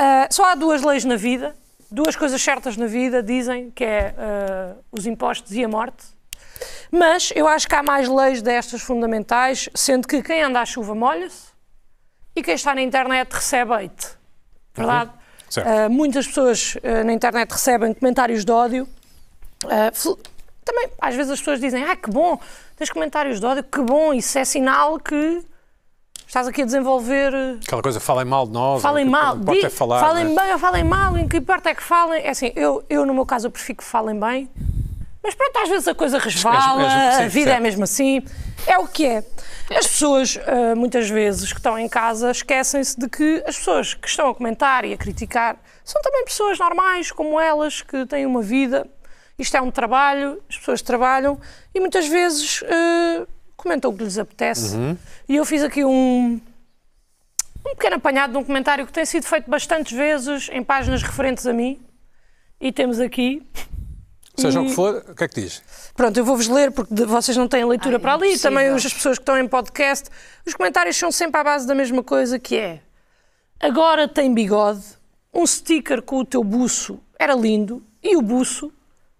Uh, só há duas leis na vida, duas coisas certas na vida, dizem, que é uh, os impostos e a morte. Mas eu acho que há mais leis destas fundamentais, sendo que quem anda à chuva molha-se e quem está na internet recebe hate. Verdade? Uhum. Uh, muitas pessoas na internet recebem comentários de ódio. também, às vezes as pessoas dizem, ah, que bom, tens comentários de ódio, que bom, isso é sinal que Estás aqui a desenvolver. Eh, Aquela coisa, falem mal de nós. Falem mal, importa é falar, falem né? bem ou falem mal, em que importa é que falem. É assim, eu, eu no meu caso eu prefiro que falem bem, mas pronto, às vezes a coisa resvala, é, é, a vida é mesmo assim, é o que é. As pessoas, eh, muitas vezes, que estão em casa, esquecem-se de que as pessoas que estão a comentar e a criticar são também pessoas normais, como elas, que têm uma vida. Isto é um trabalho, as pessoas trabalham e muitas vezes eh, comentam o que lhes apetece. Uhum. E eu fiz aqui um, um pequeno apanhado de um comentário que tem sido feito bastantes vezes em páginas referentes a mim. E temos aqui. Seja e... o que for, o que é que diz? Pronto, eu vou-vos ler porque vocês não têm leitura Ai, para ali. e Também as pessoas que estão em podcast. Os comentários são sempre à base da mesma coisa que é. Agora tem bigode, um sticker com o teu buço era lindo. E o buço?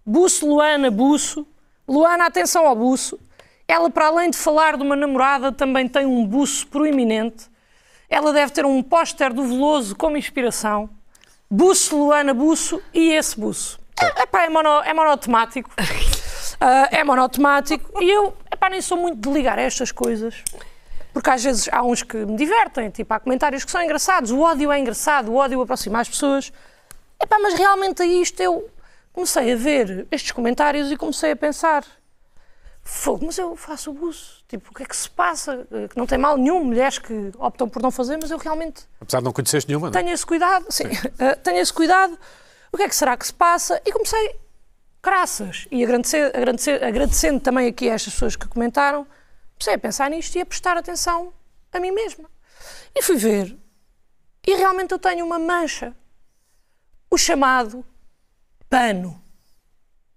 Buço, Luana, buço. Luana, atenção ao buço. Ela, para além de falar de uma namorada, também tem um buço proeminente. Ela deve ter um póster do Veloso como inspiração. Buço, Luana, buço e esse buço. É, epá, é, mono, é monotemático. Uh, é monotemático. E eu, epá, nem sou muito de ligar a estas coisas. Porque às vezes há uns que me divertem, tipo, há comentários que são engraçados, o ódio é engraçado, o ódio aproxima as pessoas. Epá, mas realmente a isto eu comecei a ver estes comentários e comecei a pensar, fogo, mas eu faço abuso. Tipo, o que é que se passa? Eh, que não tem mal nenhum, mulheres que optam por não fazer, mas eu realmente. Apesar de não conheceres nenhuma, não? É? Tenho esse cuidado, sim, sim. Uh, tenho esse cuidado. O que é que será que se passa? E comecei, graças, e agradecer, agradecer, agradecendo também aqui a estas pessoas que comentaram, comecei a pensar nisto e a prestar atenção a mim mesma. E fui ver. E realmente eu tenho uma mancha. O chamado pano.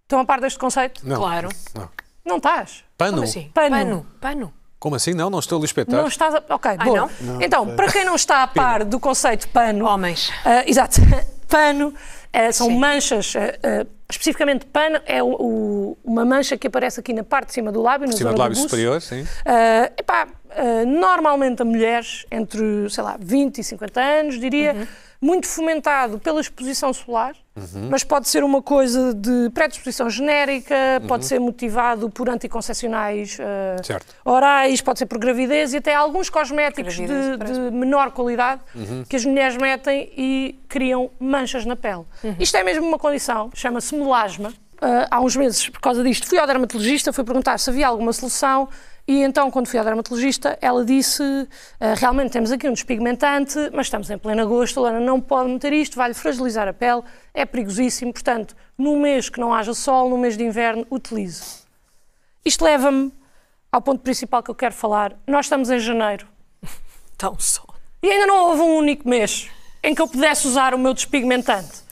Estão a par deste conceito? Não. Claro. Não. Não estás. Pano. Como assim? Pano. Pano. Pano. Como assim? Não, não estou a espetado. Não estás. A... Ok, Ai, ah, bom. Não? Não, então, para quem não está a par do conceito pano. Homens. Uh, exato. Pano uh, são Sim. manchas. Uh, especificamente pano é o, o, uma mancha que aparece aqui na parte de cima do lábio, no cima do lábio superior, sim. Uh, epá, uh, normalmente a mulheres entre, sei lá, 20 e 50 anos, diria, uhum muito fomentado pela exposição solar, uhum. mas pode ser uma coisa de predisposição genérica, uhum. pode ser motivado por anticoncepcionais uh, orais, pode ser por gravidez e até alguns cosméticos de, de, menor qualidade uhum. que as mulheres metem e criam manchas na pele. Uhum. Isto é mesmo uma condição, chama-se melasma. Uh, há uns meses, por causa disto, fui ao dermatologista, fui perguntar se havia alguma solução e então, quando fui à dermatologista, ela disse: ah, realmente temos aqui um despigmentante, mas estamos em pleno agosto, Lana não pode meter isto, vai-lhe fragilizar a pele, é perigosíssimo. Portanto, no mês que não haja sol, no mês de inverno, utilize. Isto leva-me ao ponto principal que eu quero falar. Nós estamos em janeiro. Tão só. E ainda não houve um único mês em que eu pudesse usar o meu despigmentante.